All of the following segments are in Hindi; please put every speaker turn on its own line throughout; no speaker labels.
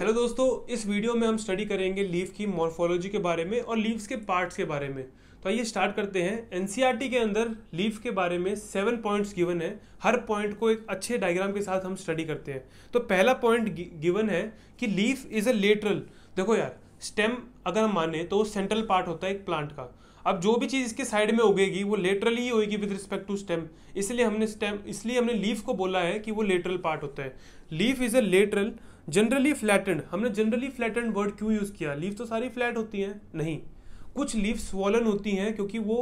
हेलो दोस्तों इस वीडियो में हम स्टडी करेंगे लीव की मॉर्फोलॉजी के बारे में और लीव्स के पार्ट्स के बारे में तो आइए स्टार्ट करते हैं एनसीईआरटी e के अंदर लीव के बारे में सेवन पॉइंट्स गिवन है हर पॉइंट को एक अच्छे डायग्राम के साथ हम स्टडी करते हैं तो पहला पॉइंट गिवन है कि लीफ इज अ लेटरल देखो यार स्टेम अगर हम माने तो सेंट्रल पार्ट होता है एक प्लांट का अब जो भी चीज़ इसके साइड में उगेगी वो लेटरली ही होगी विद रिस्पेक्ट टू स्टेम इसलिए हमने स्टेम इसलिए हमने लीफ को बोला है कि वो लेटरल पार्ट होता है leaf is a lateral generally flattened हमने जनरली फ्लैटेंड वर्ड क्यों यूज़ किया लीव तो सारी फ्लैट होती हैं नहीं कुछ लीव स्वॉलन होती हैं क्योंकि वो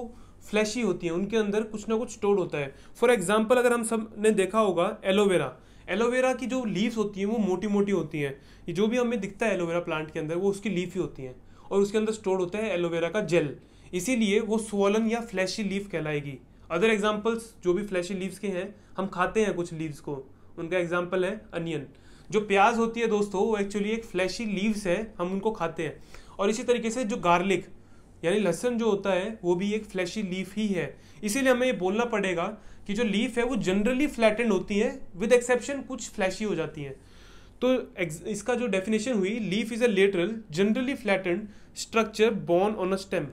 फ्लैशी होती हैं उनके अंदर कुछ ना कुछ स्टोर होता है फॉर एग्जाम्पल अगर हम सब ने देखा होगा एलोवेरा एलोवेरा की जो लीव्स होती हैं वो मोटी मोटी होती हैं ये जो भी हमें दिखता है एलोवेरा प्लांट के अंदर वो उसकी लीफ ही होती हैं और उसके अंदर स्टोर होता है एलोवेरा का जेल इसीलिए वो स्वॉलन या फ्लैशी लीफ कहलाएगी अदर एग्जाम्पल्स जो भी फ्लैशी लीव्स के हैं हम खाते हैं कुछ लीव्स को उनका एग्जाम्पल है अनियन जो प्याज होती है दोस्तों वो एक्चुअली एक फ्लैशी लीव्स है हम उनको खाते हैं और इसी तरीके से जो गार्लिक यानी लहसन जो होता है वो भी एक फ्लैशी लीफ ही है इसीलिए हमें ये बोलना पड़ेगा कि जो लीफ है वो जनरली फ्लैटेंड होती है विद एक्सेप्शन कुछ फ्लैशी हो जाती हैं तो इसका जो डेफिनेशन हुई leaf is a lateral generally flattened structure borne on a stem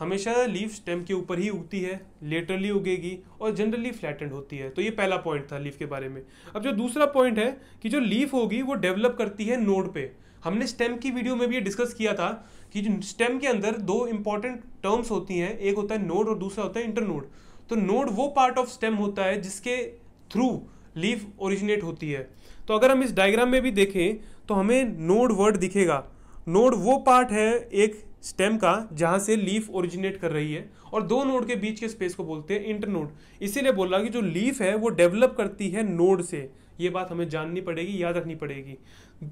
हमेशा लीफ स्टेम के ऊपर ही उगती है लेटरली उगेगी और जनरली फ्लैटेंड होती है तो ये पहला पॉइंट था लीफ के बारे में अब जो दूसरा पॉइंट है कि जो लीफ होगी वो डेवलप करती है नोड पे हमने स्टेम की वीडियो में भी ये डिस्कस किया था कि जो स्टेम के अंदर दो इंपॉर्टेंट टर्म्स होती हैं एक होता है नोड और दूसरा होता है इंटरनोड तो नोड वो पार्ट ऑफ स्टेम होता है जिसके थ्रू लीफ ओरिजिनेट होती है तो अगर हम इस डायग्राम में भी देखें तो हमें नोड वर्ड दिखेगा नोड वो पार्ट है एक स्टेम का जहाँ से लीफ ओरिजिनेट कर रही है और दो नोड के बीच के स्पेस को बोलते हैं इंटरनोड इसीलिए बोल रहा कि जो लीफ है वो डेवलप करती है नोड से ये बात हमें जाननी पड़ेगी याद रखनी पड़ेगी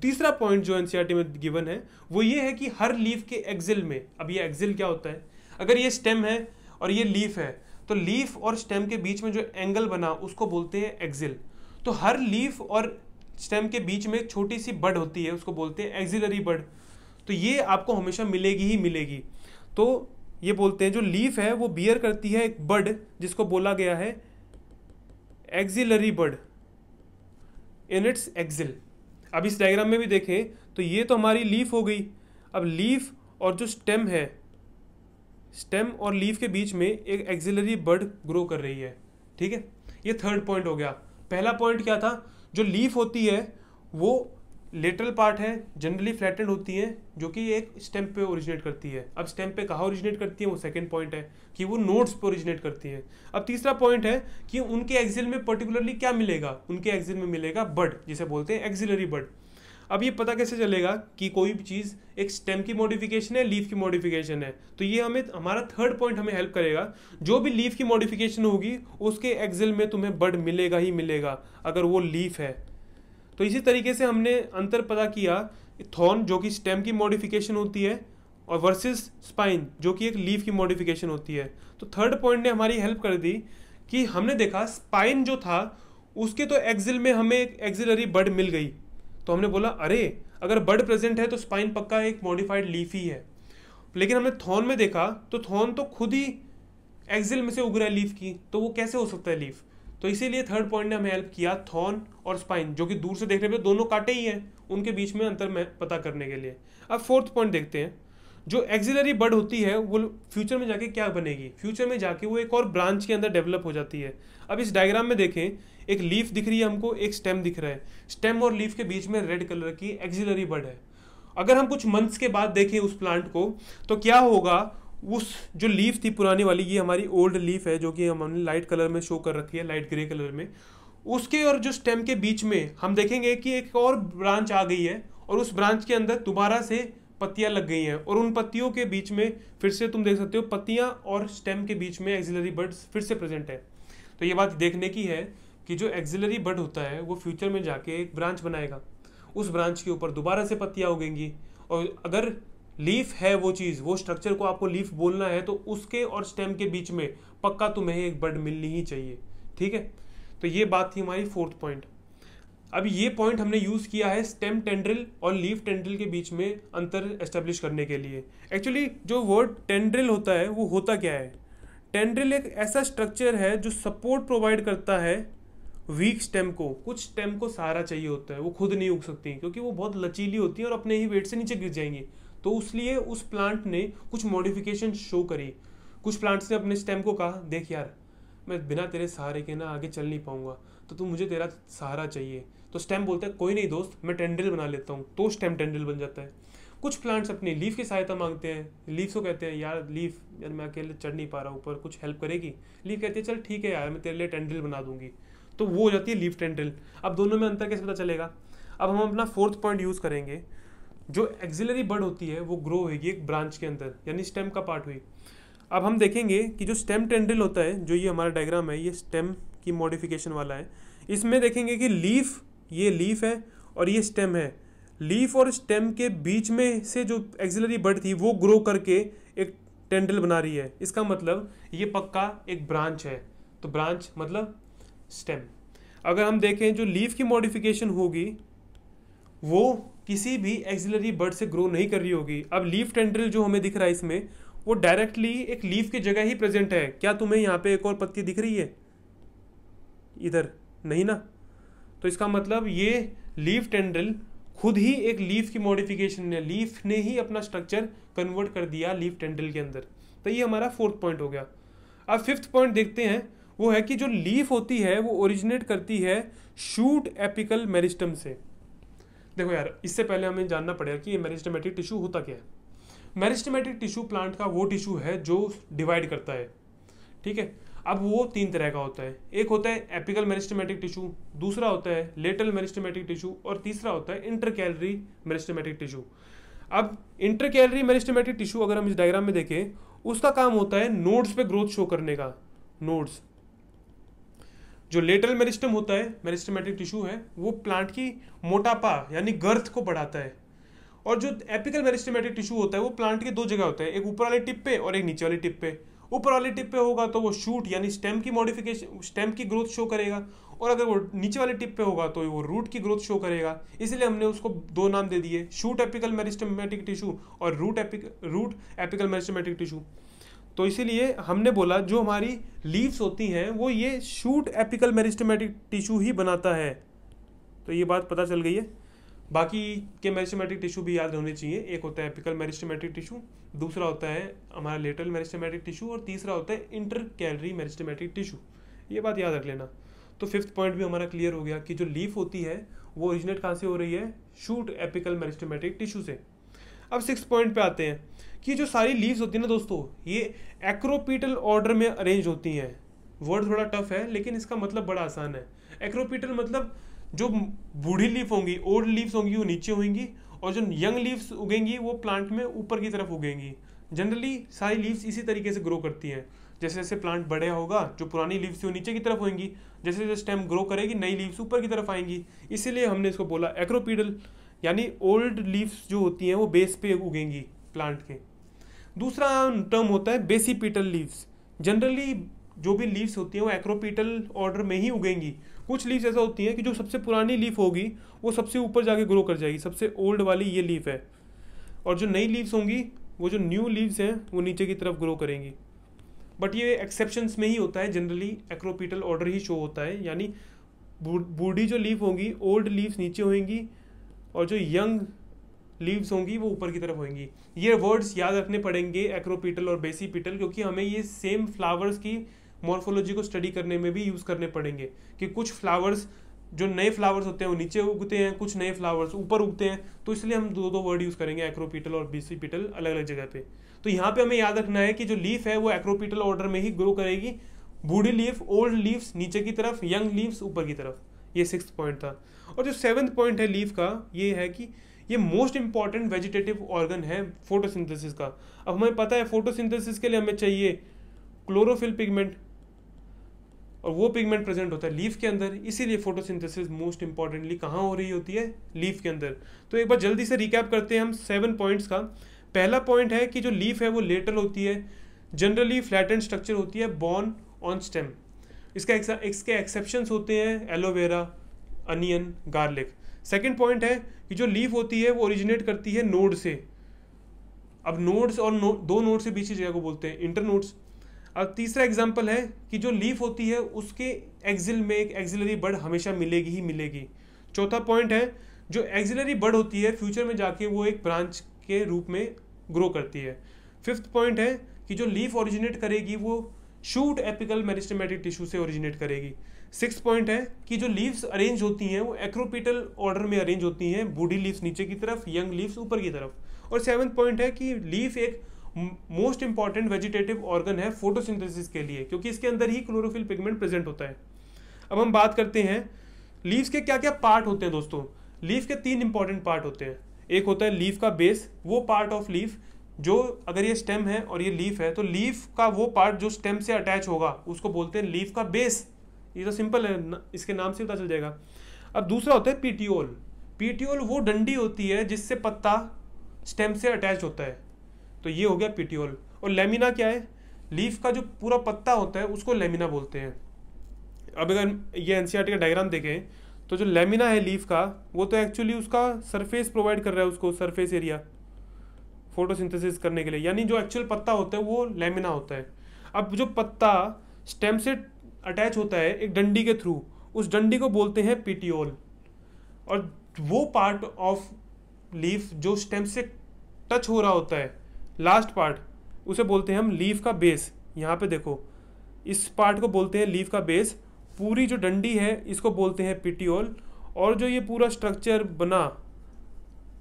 तीसरा पॉइंट जो एनसीईआरटी e में गिवन है वो ये है कि हर लीफ के एग्जिल में अब ये एग्जिल क्या होता है अगर ये स्टेम है और ये लीफ है तो लीफ और स्टेम के बीच में जो एंगल बना उसको बोलते हैं एग्जिल तो हर लीफ और स्टेम के बीच में एक छोटी सी बड होती है उसको बोलते हैं एग्जिलरी बड तो ये आपको हमेशा मिलेगी ही मिलेगी तो ये बोलते हैं जो लीफ है वो बियर करती है एक बर्ड जिसको बोला गया है axillary bud in its axil अब इस डायग्राम में भी देखें तो ये तो हमारी लीफ हो गई अब लीफ और जो स्टेम है स्टेम और लीफ के बीच में एक एक्सिलरी बर्ड ग्रो कर रही है ठीक है ये थर्ड पॉइंट हो गया पहला पॉइंट क्या था जो लीफ होती है वो लेटरल पार्ट है जनरली फ्लैटेड होती है जो कि एक स्टेम पे ओरिजिनेट करती है अब स्टेम पे कहाँ ओरिजिनेट करती है वो सेकेंड पॉइंट है कि वो नोट्स पे ओरिजिनेट करती है अब तीसरा पॉइंट है कि उनके एक्जिल में पर्टिकुलरली क्या मिलेगा उनके एक्जिल में मिलेगा बड जिसे बोलते हैं एक्जिलरी बड अब ये पता कैसे चलेगा कि कोई भी चीज़ एक स्टेम की मॉडिफिकेशन है लीफ की मॉडिफिकेशन है तो ये हमें हमारा थर्ड पॉइंट हमें हेल्प करेगा जो भी लीफ की मॉडिफिकेशन होगी उसके एक्जिल में तुम्हें बड मिलेगा ही मिलेगा अगर वो लीफ है तो इसी तरीके से हमने अंतर पता किया थॉर्न जो कि स्टेम की मॉडिफिकेशन होती है और वर्सेस स्पाइन जो कि एक लीफ की मॉडिफिकेशन होती है तो थर्ड पॉइंट ने हमारी हेल्प कर दी कि हमने देखा स्पाइन जो था उसके तो एक्सिल में हमें एक एक्जिलरी बर्ड मिल गई तो हमने बोला अरे अगर बर्ड प्रेजेंट है तो स्पाइन पक्का एक मॉडिफाइड लीफ ही है लेकिन हमने थॉर्न में देखा तो थॉर्न तो खुद ही एक्जिल में से उग रहा है लीफ की तो वो कैसे हो सकता है लीफ तो इसीलिए थर्ड पॉइंट ने हमें हेल्प किया थॉन और स्पाइन जो कि दूर से देखने पे तो दोनों काटे ही हैं उनके बीच में अंतर में पता करने के लिए अब फोर्थ पॉइंट देखते हैं जो एक्जिलरी बर्ड होती है वो फ्यूचर में जाके क्या बनेगी फ्यूचर में जाके वो एक और ब्रांच के अंदर डेवलप हो जाती है अब इस डायग्राम में देखें एक लीफ दिख रही है हमको एक स्टेम दिख रहा है स्टेम और लीफ के बीच में रेड कलर की एक्जिलरी बर्ड है अगर हम कुछ मंथ्स के बाद देखें उस प्लांट को तो क्या होगा उस जो लीफ थी पुरानी वाली ये हमारी ओल्ड लीफ है जो कि हमने लाइट कलर में शो कर रखी है लाइट ग्रे कलर में उसके और जो स्टेम के बीच में हम देखेंगे कि एक और ब्रांच आ गई है और उस ब्रांच के अंदर दोबारा से पत्तियां लग गई हैं और उन पत्तियों के बीच में फिर से तुम देख सकते हो पत्तियां और स्टेम के बीच में एक्जिलरी बर्ड्स फिर से प्रेजेंट है तो ये बात देखने की है कि जो एक्जिलरी बर्ड होता है वो फ्यूचर में जाके एक ब्रांच बनाएगा उस ब्रांच के ऊपर दोबारा से पत्तियाँ उगेंगी और अगर लीफ है वो चीज़ वो स्ट्रक्चर को आपको लीफ बोलना है तो उसके और स्टेम के बीच में पक्का तुम्हें एक बर्ड मिलनी ही चाहिए ठीक है तो ये बात थी हमारी फोर्थ पॉइंट अब ये पॉइंट हमने यूज़ किया है स्टेम टेंड्रिल और लीफ टेंड्रिल के बीच में अंतर एस्टेब्लिश करने के लिए एक्चुअली जो वर्ड टेंड्रिल होता है वो होता क्या है टेंड्रिल एक ऐसा स्ट्रक्चर है जो सपोर्ट प्रोवाइड करता है वीक स्टेम को कुछ स्टेम को सहारा चाहिए होता है वो खुद नहीं उग सकती क्योंकि वो बहुत लचीली होती है और अपने ही वेट से नीचे गिर जाएंगी तो लिए उस प्लांट ने कुछ मॉडिफिकेशन शो करी कुछ प्लांट्स ने अपने स्टेम को कहा देख यार मैं बिना तेरे सहारे के ना आगे चल नहीं पाऊंगा तो तू मुझे तेरा सहारा चाहिए तो स्टेम बोलते हैं कोई नहीं दोस्त मैं टेंडल बना लेता हूँ तो स्टेम टेंडल बन जाता है कुछ प्लांट्स अपनी लीफ की सहायता मांगते हैं लीव्स को कहते हैं यार लीफ यार मैं अकेले चढ़ नहीं पा रहा ऊपर कुछ हेल्प करेगी लीफ कहती है चल ठीक है यार मैं तेरे लिए टेंडल बना दूंगी तो वो हो जाती है लीफ टेंडल अब दोनों में अंतर कैसे पता चलेगा अब हम अपना फोर्थ पॉइंट यूज़ करेंगे जो एक्जिलरी बर्ड होती है वो ग्रो होगी एक ब्रांच के अंदर यानी स्टेम का पार्ट हुई अब हम देखेंगे कि जो स्टेम टेंडल होता है जो ये हमारा डायग्राम है ये स्टेम की मॉडिफिकेशन वाला है इसमें देखेंगे कि लीफ ये लीफ है और ये स्टेम है लीफ और स्टेम के बीच में से जो एक्जिलरी बर्ड थी वो ग्रो करके एक टेंडल बना रही है इसका मतलब ये पक्का एक ब्रांच है तो ब्रांच मतलब स्टेम अगर हम देखें जो लीफ की मॉडिफिकेशन होगी वो किसी भी एक्सिलरी बर्ड से ग्रो नहीं कर रही होगी अब लीफ टेंड्रिल जो हमें दिख रहा है इसमें वो डायरेक्टली एक लीफ की जगह ही प्रेजेंट है क्या तुम्हें यहाँ पे एक और पत्ती दिख रही है इधर नहीं ना तो इसका मतलब ये लीफ टेंड्रिल खुद ही एक लीफ की मॉडिफिकेशन ने लीफ ने ही अपना स्ट्रक्चर कन्वर्ट कर दिया लीफ टेंड्रिल के अंदर तो ये हमारा फोर्थ पॉइंट हो गया अब फिफ्थ पॉइंट देखते हैं वो है कि जो लीफ होती है वो ओरिजिनेट करती है शूट एपिकल मेरिस्टम से देखो यार इससे पहले हमें जानना पड़ेगा कि ये मेरिस्टमेटिक टिश्यू होता क्या है मेरिस्टमेटिक टिश्यू प्लांट का वो टिश्यू है जो डिवाइड करता है ठीक है अब वो तीन तरह का होता है एक होता है एपिकल मेरिस्टमेटिक टिश्यू दूसरा होता है लेटल मेरिस्टमेटिक टिश्यू और तीसरा होता है इंटरकैलरी मेरिस्टमेटिक टिश्यू अब इंटरकैलरी मेरिस्टमेटिक टिश्यू अगर हम इस डायग्राम में देखें उसका काम होता है नोड्स पे ग्रोथ शो करने का नोड्स जो लेटरल मेरिस्टम होता है मेरिस्टमेटिक टिश्यू है वो प्लांट की मोटापा यानी गर्थ को बढ़ाता है और जो एपिकल मेरिस्टमेटिक टिश्यू होता है वो प्लांट के दो जगह होता है एक ऊपर वाले टिप पे और एक नीचे वाले टिप पे ऊपर वाले टिप पे होगा तो वो शूट यानी स्टेम की मॉडिफिकेशन स्टेम की ग्रोथ शो करेगा और अगर वो नीचे वाले टिप पे होगा तो वो रूट की ग्रोथ शो करेगा इसलिए हमने उसको दो नाम दे दिए शूट एपिकल मेरिस्टमेटिक टिश्यू और root apical root apical meristematic tissue तो इसीलिए हमने बोला जो हमारी लीव्स होती हैं वो ये शूट एपिकल मेरिस्टमेटिक टिश्यू ही बनाता है तो ये बात पता चल गई है बाकी के मेरिस्टमेटिक टिश्यू भी याद होने चाहिए एक होता है एपिकल मेरिस्टमेटिक टिश्यू दूसरा होता है हमारा लेटरल मेरिस्टमेटिक टिश्यू और तीसरा होता है इंटर कैलरी मेरिस्टमेटिक टिश्यू ये बात याद रख लेना तो फिफ्थ पॉइंट भी हमारा क्लियर हो गया कि जो लीफ होती है वो ओरिजिनेट कहाँ से हो रही है शूट एपिकल मेरिस्टमेटिक टिश्यू से अब सिक्स पॉइंट पे आते हैं कि जो सारी लीव्स होती है ना दोस्तों ये एक्रोपीटल ऑर्डर में अरेंज होती हैं वर्ड थोड़ा टफ है लेकिन इसका मतलब बड़ा आसान है एक्रोपीटल मतलब जो बूढ़ी लीफ होंगी ओल्ड लीव्स होंगी वो नीचे होंगी और जो यंग लीव्स उगेंगी वो प्लांट में ऊपर की तरफ उगेंगी जनरली सारी लीव्स इसी तरीके से ग्रो करती हैं जैसे जैसे प्लांट बड़े होगा जो पुरानी लीव्स थी वो नीचे की तरफ होंगी जैसे जैसे स्टेम ग्रो करेगी नई लीव्स ऊपर की तरफ आएंगी इसीलिए हमने इसको बोला एक्रोपीडल यानी ओल्ड लीव्स जो होती हैं वो बेस पे उगेंगी प्लांट के दूसरा टर्म होता है बेसीपीटल लीव्स जनरली जो भी लीव्स होती हैं वो एक्रोपीटल ऑर्डर में ही उगेंगी कुछ लीव्स ऐसा होती हैं कि जो सबसे पुरानी लीफ होगी वो सबसे ऊपर जाके ग्रो कर जाएगी सबसे ओल्ड वाली ये लीफ है और जो नई लीव्स होंगी वो जो न्यू लीव्स हैं वो नीचे की तरफ ग्रो करेंगी बट ये एक्सेप्शंस में ही होता है जनरली एक्रोपीटल ऑर्डर ही शो होता है यानी बूढ़ी जो लीफ होंगी ओल्ड लीव्स नीचे होंगी और जो यंग लीव्स होंगी वो ऊपर की तरफ होंगी ये वर्ड्स याद रखने पड़ेंगे एक्रोपीटल और बेसी पीटल क्योंकि हमें ये सेम फ्लावर्स की मॉर्फोलॉजी को स्टडी करने में भी यूज़ करने पड़ेंगे कि कुछ फ्लावर्स जो नए फ्लावर्स होते हैं वो नीचे उगते हैं कुछ नए फ्लावर्स ऊपर उगते हैं तो इसलिए हम दो दो वर्ड यूज़ करेंगे एक्रोपीटल और बीसीपीटल अलग अलग जगह पर तो यहाँ पर हमें याद रखना है कि जो लीफ है वो एक्रोपीटल ऑर्डर में ही ग्रो करेगी बूढ़ी लीफ ओल्ड लीव्स नीचे की तरफ यंग लीव्स ऊपर की तरफ ये सिक्स पॉइंट था और जो सेवन्थ पॉइंट है लीफ का ये है कि ये मोस्ट इंपॉर्टेंट वेजिटेटिव ऑर्गन है फोटोसिंथेसिस का अब हमें पता है फोटोसिंथेसिस के लिए हमें चाहिए क्लोरोफिल पिगमेंट और वो पिगमेंट प्रेजेंट होता है लीफ के अंदर इसीलिए फोटोसिंथेसिस मोस्ट इंपॉर्टेंटली कहाँ हो रही होती है लीफ के अंदर तो एक बार जल्दी से रिकैप करते हैं हम सेवन पॉइंट्स का पहला पॉइंट है कि जो लीफ है वो लेटरल होती है जनरली एंड स्ट्रक्चर होती है बॉर्न ऑन स्टेम इसका इसके एक्सेप्शन होते हैं aloe vera onion garlic second point है कि जो लीफ होती है वो ओरिजिनेट करती है नोड से अब नोड्स और नो, दो नोड से बीच की जगह को बोलते हैं इंटर नोड्स अब तीसरा एग्जाम्पल है कि जो लीफ होती है उसके एक्जिल में एक एक्जिलरी बर्ड हमेशा मिलेगी ही मिलेगी चौथा पॉइंट है जो एक्जिलरी बर्ड होती है फ्यूचर में जाके वो एक ब्रांच के रूप में ग्रो करती है फिफ्थ पॉइंट है कि जो लीफ ओरिजिनेट करेगी वो शूट एपिकल मेरिस्टमेटिक टिश्यू से ओरिजिनेट करेगी सिक्स पॉइंट है कि जो लीव्स अरेंज होती हैं वो एक्रोपिटल ऑर्डर में अरेंज होती हैं बूढ़ी लीव्स नीचे की तरफ यंग लीव्स ऊपर की तरफ और सेवन पॉइंट है कि लीफ एक मोस्ट इंपॉर्टेंट वेजिटेटिव ऑर्गन है फोटोसिंथेसिस के लिए क्योंकि इसके अंदर ही क्लोरोफिल पिगमेंट प्रेजेंट होता है अब हम बात करते हैं लीव्स के क्या क्या पार्ट होते हैं दोस्तों लीफ के तीन इंपॉर्टेंट पार्ट होते हैं एक होता है लीफ का बेस वो पार्ट ऑफ लीफ जो अगर ये स्टेम है और ये लीफ है तो लीफ का वो पार्ट जो स्टेम से अटैच होगा उसको बोलते हैं लीफ का बेस ये तो सिंपल है इसके नाम से पता चल जाएगा अब दूसरा होता है पीटीओल पीटीओल वो डंडी होती है जिससे पत्ता स्टेम से अटैच होता है तो ये हो गया पीटीओल और लेमिना क्या है लीफ का जो पूरा पत्ता होता है उसको लेमिना बोलते हैं अब अगर ये एन e का डायग्राम देखें तो जो लेमिना है लीफ का वो तो एक्चुअली उसका सरफेस प्रोवाइड कर रहा है उसको सरफेस एरिया फोटोसिंथेसिस करने के लिए यानी जो एक्चुअल पत्ता होता है वो लेमिना होता है अब जो पत्ता स्टेम से अटैच होता है एक डंडी के थ्रू उस डंडी को बोलते हैं पिटियोल और वो पार्ट ऑफ लीफ जो स्टेम से टच हो रहा होता है लास्ट पार्ट उसे बोलते हैं हम लीफ का बेस यहाँ पे देखो इस पार्ट को बोलते हैं लीफ का बेस पूरी जो डंडी है इसको बोलते हैं पिटियोल और जो ये पूरा स्ट्रक्चर बना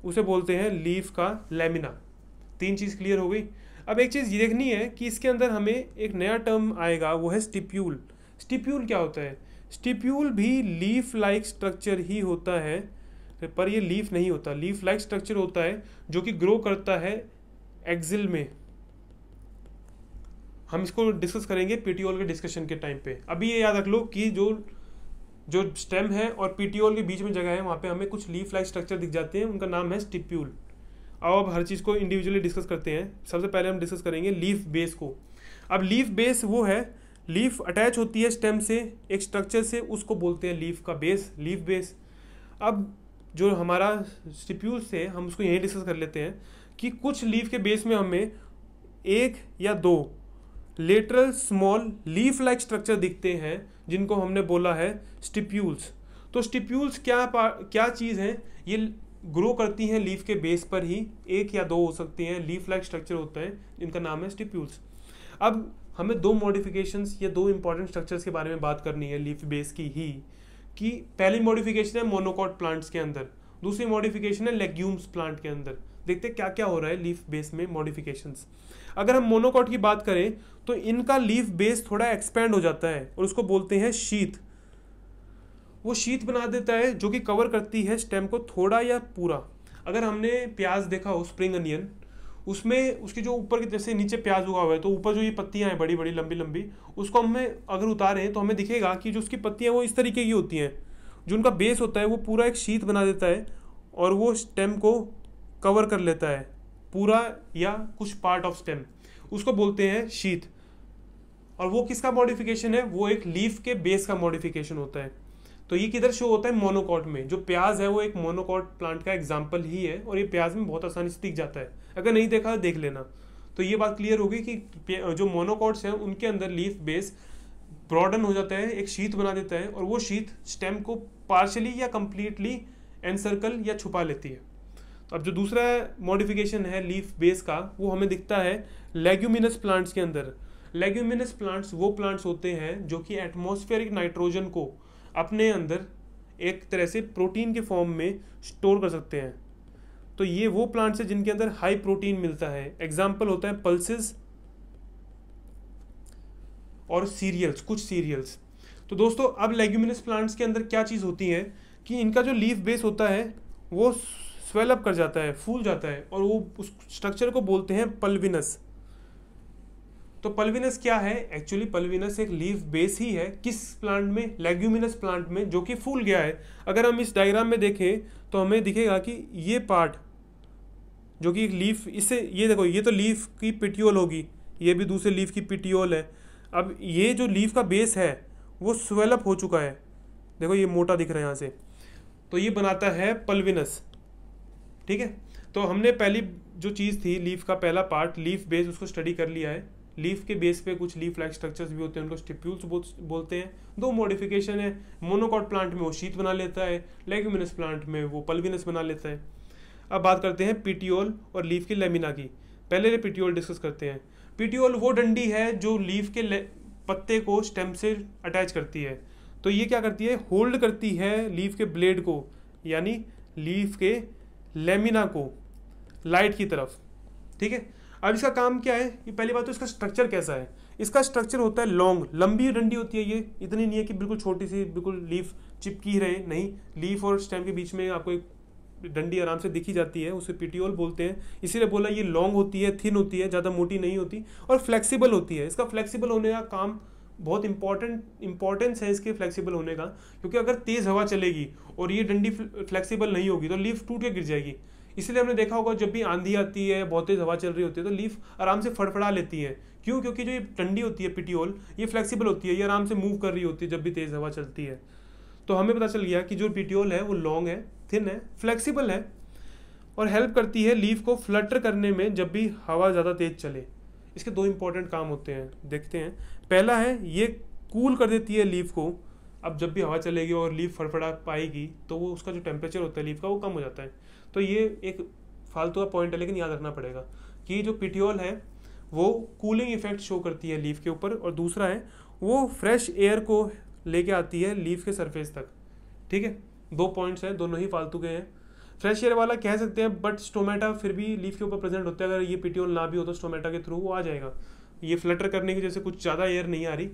उसे बोलते हैं लीफ का लेमिना तीन चीज़ क्लियर हो गई अब एक चीज़ ये देखनी है कि इसके अंदर हमें एक नया टर्म आएगा वो है स्टिप्यूल स्टिप्यूल क्या होता है स्टिप्यूल भी लीफ लाइक स्ट्रक्चर ही होता है पर ये लीफ नहीं होता लीफ लाइक स्ट्रक्चर होता है जो कि ग्रो करता है एक्सिल में हम इसको डिस्कस करेंगे पीटीओल के डिस्कशन के टाइम पे अभी ये याद रख लो कि जो जो स्टेम है और पीटीओल के बीच में जगह है वहाँ पे हमें कुछ लीफ लाइक स्ट्रक्चर दिख जाते हैं उनका नाम है स्टिप्यूल अब अब हर चीज़ को इंडिविजुअली डिस्कस करते हैं सबसे पहले हम डिस्कस करेंगे लीफ बेस को अब लीफ बेस वो है लीफ अटैच होती है स्टेम से एक स्ट्रक्चर से उसको बोलते हैं लीफ का बेस लीफ बेस अब जो हमारा स्टिप्यूल्स है हम उसको यही डिस्कस कर लेते हैं कि कुछ लीफ के बेस में हमें एक या दो lateral small leaf like structure दिखते हैं जिनको हमने बोला है स्टिप्यूल्स तो स्टिप्यूल्स क्या क्या चीज़ हैं ये ग्रो करती हैं लीफ के बेस पर ही एक या दो हो सकती हैं लीफ लाइक स्ट्रक्चर होते हैं जिनका नाम है स्टिप्यूल्स अब हमें दो मॉडिफिकेशंस या दो इंपॉर्टेंट स्ट्रक्चर्स के बारे में बात करनी है लीफ बेस की ही कि पहली मॉडिफिकेशन है मोनोकॉट प्लांट्स के अंदर दूसरी मॉडिफिकेशन है लेग्यूम्स प्लांट के अंदर देखते हैं क्या क्या हो रहा है लीफ बेस में मॉडिफिकेशंस अगर हम मोनोकॉट की बात करें तो इनका लीफ बेस थोड़ा एक्सपेंड हो जाता है और उसको बोलते हैं शीत वो शीत बना देता है जो कि कवर करती है स्टेम को थोड़ा या पूरा अगर हमने प्याज देखा हो स्प्रिंग अनियन उसमें उसके जो ऊपर की तरफ से नीचे प्याज उगा हुआ है तो ऊपर जो ये पत्तियां हैं बड़ी बड़ी लंबी लंबी उसको हमें अगर उतारें तो हमें दिखेगा कि जो उसकी पत्तियां वो इस तरीके की होती हैं जो उनका बेस होता है वो पूरा एक शीत बना देता है और वो स्टेम को कवर कर लेता है पूरा या कुछ पार्ट ऑफ स्टेम उसको बोलते हैं शीत और वो किसका मॉडिफिकेशन है वो एक लीफ के बेस का मॉडिफिकेशन होता है तो ये किधर शो होता है मोनोकॉट में जो प्याज है वो एक मोनोकॉट प्लांट का एग्जाम्पल ही है और ये प्याज में बहुत आसानी से दिख जाता है अगर नहीं देखा तो देख लेना तो ये बात क्लियर होगी कि जो मोनोकॉट्स हैं उनके अंदर लीफ बेस ब्रॉडन हो जाता है एक शीत बना देता है और वो शीत स्टेम को पार्शली या कम्प्लीटली एनसर्कल या छुपा लेती है तो अब जो दूसरा मॉडिफिकेशन है लीफ बेस का वो हमें दिखता है लेग्यूमिनस प्लांट्स के अंदर लेग्यूमिनस प्लांट्स वो प्लांट्स होते हैं जो कि एटमोस्फेयरिक नाइट्रोजन को अपने अंदर एक तरह से प्रोटीन के फॉर्म में स्टोर कर सकते हैं तो ये वो प्लांट्स हैं जिनके अंदर हाई प्रोटीन मिलता है एग्जाम्पल होता है पल्सेस और सीरियल्स कुछ सीरियल्स तो दोस्तों अब लेग्यूमिनस प्लांट्स के अंदर क्या चीज़ होती है कि इनका जो लीफ बेस होता है वो स्वेलअप कर जाता है फूल जाता है और वो उस स्ट्रक्चर को बोलते हैं पल्विनस तो पल्विनस क्या है एक्चुअली पल्विनस एक लीफ बेस ही है किस प्लांट में लेग्यूमिनस प्लांट में जो कि फूल गया है अगर हम इस डायग्राम में देखें तो हमें दिखेगा कि ये पार्ट जो कि एक लीफ इसे ये देखो ये तो लीफ की पिटियोल होगी ये भी दूसरे लीफ की पिटियोल है अब ये जो लीफ का बेस है वो स्वेलअप हो चुका है देखो ये मोटा दिख रहा है यहाँ से तो ये बनाता है पल्विनस ठीक है तो हमने पहली जो चीज़ थी लीफ का पहला पार्ट लीफ बेस उसको स्टडी कर लिया है लीफ के बेस पे कुछ लीफ लाइक स्ट्रक्चर्स भी होते हैं उनको स्टिप्यूल्स बोलते हैं दो मॉडिफिकेशन है मोनोकॉट प्लांट में वो शीत बना लेता है लेग्यूमिनस प्लांट में वो पल्विनस बना लेता है अब बात करते हैं पीटीओल और लीफ की लेमिना की पहले पीटीओल डिस्कस करते हैं पीटीओल वो डंडी है जो लीफ के पत्ते को स्टेम से अटैच करती है तो ये क्या करती है होल्ड करती है लीफ के ब्लेड को यानी लीफ के लेमिना को लाइट की तरफ ठीक है अब इसका काम क्या है ये पहली बात तो इसका स्ट्रक्चर कैसा है इसका स्ट्रक्चर होता है लॉन्ग लंबी डंडी होती है ये इतनी नहीं है कि बिल्कुल छोटी सी बिल्कुल लीफ चिपकी रहे नहीं लीफ और स्टेम के बीच में आपको एक डंडी आराम से दिखी जाती है उसे पिटियोल बोलते हैं इसीलिए बोला ये लॉन्ग होती है थिन होती है ज़्यादा मोटी नहीं होती और फ्लेक्सीबल होती है इसका फ्लेक्सीबल होने का काम बहुत इंपॉर्टेंट इंपॉर्टेंस है इसके फ्लेक्सिबल होने का क्योंकि अगर तेज़ हवा चलेगी और ये डंडी फ्लेक्सिबल नहीं होगी तो लीफ टूट के गिर जाएगी इसलिए हमने देखा होगा जब भी आंधी आती है बहुत तेज हवा चल रही होती है तो लीफ आराम से फड़फड़ा लेती है क्यों क्योंकि जो ये टंडी होती है पिटियोल ये फ्लेक्सिबल होती है ये आराम से मूव कर रही होती है जब भी तेज़ हवा चलती है तो हमें पता चल गया कि जो पिटियोल है वो लॉन्ग है थिन है फ्लेक्सीबल है और हेल्प करती है लीफ को फ्लटर करने में जब भी हवा ज़्यादा तेज़ चले इसके दो इंपॉर्टेंट काम होते हैं देखते हैं पहला है ये कूल कर देती है लीफ को अब जब भी हवा चलेगी और लीफ फड़फड़ा पाएगी तो वो उसका जो टेम्परेचर होता है लीफ का वो कम हो जाता है तो ये एक फालतू का पॉइंट है लेकिन याद रखना पड़ेगा कि जो पिटियोल है वो कूलिंग इफेक्ट शो करती है लीफ के ऊपर और दूसरा है वो फ्रेश एयर को लेके आती है लीफ के सरफेस तक ठीक है दो पॉइंट्स हैं दोनों ही फालतू के हैं फ्रेश एयर वाला कह सकते हैं बट स्टोमेटा फिर भी लीफ के ऊपर प्रेजेंट होता है अगर ये पिटियोल ना भी हो तो स्टोमेटा के थ्रू वो आ जाएगा ये फ्लटर करने की जैसे कुछ ज़्यादा एयर नहीं आ रही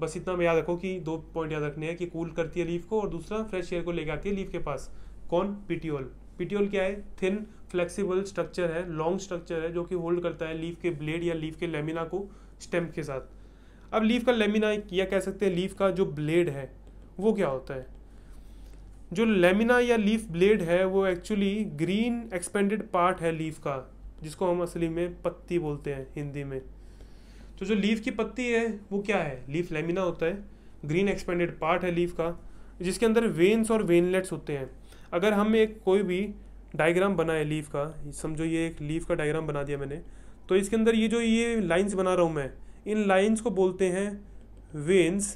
बस इतना याद रखो कि दो पॉइंट याद रखने हैं कि कूल करती है लीफ को और दूसरा फ्रेश एयर को लेके आती है लीफ के पास कौन पिटियोल पिटियोल क्या है थिन फ्लेक्सिबल स्ट्रक्चर है लॉन्ग स्ट्रक्चर है जो कि होल्ड करता है लीफ के ब्लेड या लीफ के लेमिना को स्टेम के साथ अब लीफ का लेमिना या कह सकते हैं लीफ का जो ब्लेड है वो क्या होता है जो लेमिना या लीफ ब्लेड है वो एक्चुअली ग्रीन एक्सपेंडेड पार्ट है लीफ का जिसको हम असली में पत्ती बोलते हैं हिंदी में तो जो लीफ की पत्ती है वो क्या है लीफ लेमिना होता है ग्रीन एक्सपेंडेड पार्ट है लीफ का जिसके अंदर वेन्स और वेनलेट्स होते हैं अगर हम एक कोई भी डायग्राम बनाए लीफ का समझो ये एक लीफ का डायग्राम बना दिया मैंने तो इसके अंदर ये जो ये लाइंस बना रहा हूँ मैं इन लाइंस को बोलते हैं वेन्स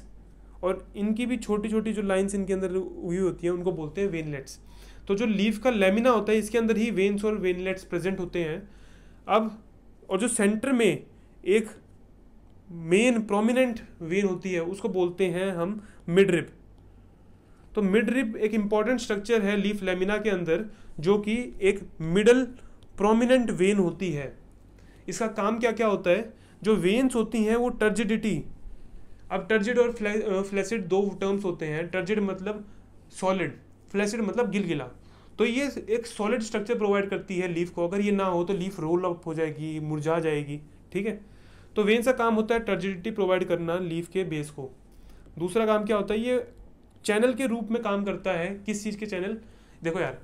और इनकी भी छोटी छोटी जो लाइंस इनके अंदर हुई होती हैं उनको बोलते हैं वेनलेट्स तो जो लीफ का लेमिना होता है इसके अंदर ही वेन्स और वेनलेट्स प्रेजेंट होते हैं अब और जो सेंटर में एक मेन प्रोमिनेंट वेन होती है उसको बोलते हैं हम मिड रिप तो मिड रिब एक इंपॉर्टेंट स्ट्रक्चर है लीफ लेमिना के अंदर जो कि एक मिडल प्रोमिनेंट वेन होती है इसका काम क्या क्या होता है जो वेन्स होती हैं वो टर्जिडिटी अब टर्जिड और फ्लैसिड दो टर्म्स होते हैं टर्जिड मतलब सॉलिड फ्लैसिड मतलब गिलगिला तो ये एक सॉलिड स्ट्रक्चर प्रोवाइड करती है लीफ को अगर ये ना हो तो लीफ रोल अप हो जाएगी मुरझा जाएगी ठीक है तो वेन्स का काम होता है टर्जिडिटी प्रोवाइड करना लीफ के बेस को दूसरा काम क्या होता है ये चैनल के रूप में काम करता है किस चीज़ के चैनल देखो यार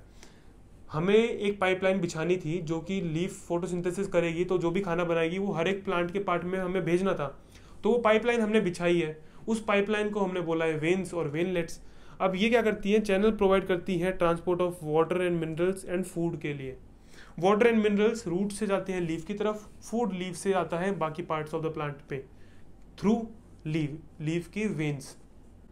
हमें एक पाइपलाइन बिछानी थी जो कि लीफ फोटोसिंथेसिस करेगी तो जो भी खाना बनाएगी वो हर एक प्लांट के पार्ट में हमें भेजना था तो वो पाइपलाइन हमने बिछाई है उस पाइपलाइन को हमने बोला है वेन्स और वेनलेट्स अब ये क्या करती है चैनल प्रोवाइड करती है transport of water and minerals and food के लिए वाटर एंड मिनरल्स रूट से जाते हैं लीव की तरफ फूड लीव से आता है बाकी पार्ट्स ऑफ द प्लांट पे थ्रू लीव लीव की वेन्स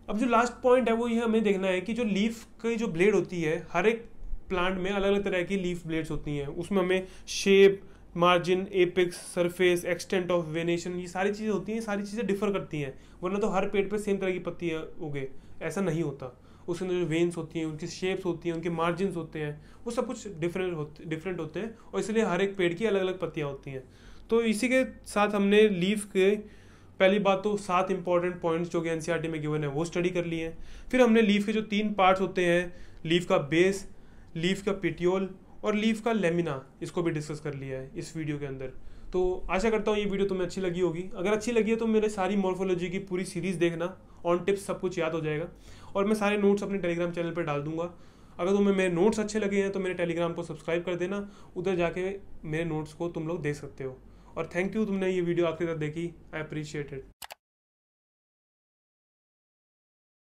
अब जो लास्ट पॉइंट है वो ये हमें देखना है कि जो लीफ की जो ब्लेड होती है हर एक प्लांट में अलग अलग तरह की लीफ ब्लेड्स होती हैं उसमें हमें shape margin apex surface extent of venation ये सारी चीज़ें होती हैं सारी चीज़ें डिफर करती हैं वरना तो हर पेड़ पे सेम तरह की पत्तियाँ उगे ऐसा नहीं होता उसके अंदर जो वेन्स होती हैं उनकी शेप्स होती हैं उनके मार्जिन होते हैं वो सब कुछ डिफरेंट होते डिफरेंट होते हैं और इसलिए हर एक पेड़ की अलग अलग पत्तियाँ होती हैं तो इसी के साथ हमने लीफ के पहली बात तो सात इंपॉर्टेंट पॉइंट्स जो कि एन e में गिवन है वो स्टडी कर लिए हैं फिर हमने लीफ के जो तीन पार्ट्स होते हैं लीफ का बेस लीफ का पिटियोल और लीफ का लेमिना इसको भी डिस्कस कर लिया है इस वीडियो के अंदर तो आशा करता हूँ ये वीडियो तुम्हें अच्छी लगी होगी अगर अच्छी लगी है तो मेरे सारी मॉर्फोलॉजी की पूरी सीरीज़ देखना ऑन टिप्स सब कुछ याद हो जाएगा और मैं सारे नोट्स अपने टेलीग्राम चैनल पर डाल दूंगा अगर तुम्हें मेरे नोट्स अच्छे लगे हैं तो मेरे टेलीग्राम को सब्सक्राइब कर देना उधर जाके मेरे नोट्स को तुम लोग देख सकते हो और थैंक यू तुमने ये वीडियो आखिर तक देखी आई अप्रिशिएट इट